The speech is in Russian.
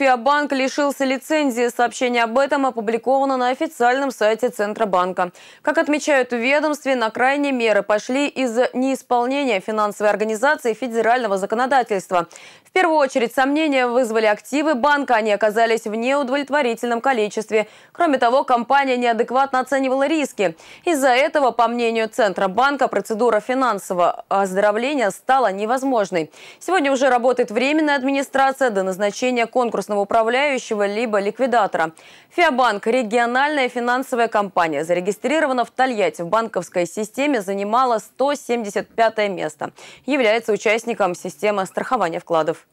Фиабанк лишился лицензии. Сообщение об этом опубликовано на официальном сайте Центробанка. Как отмечают в ведомстве, на крайние меры пошли из-за неисполнения финансовой организации федерального законодательства. В первую очередь сомнения вызвали активы банка, они оказались в неудовлетворительном количестве. Кроме того, компания неадекватно оценивала риски. Из-за этого, по мнению Центробанка, процедура финансового оздоровления стала невозможной. Сегодня уже работает временная администрация до назначения конкурсного должностного управляющего либо ликвидатора. Фиабанк – региональная финансовая компания, зарегистрирована в Тольятти. В банковской системе занимала 175 место. Является участником системы страхования вкладов.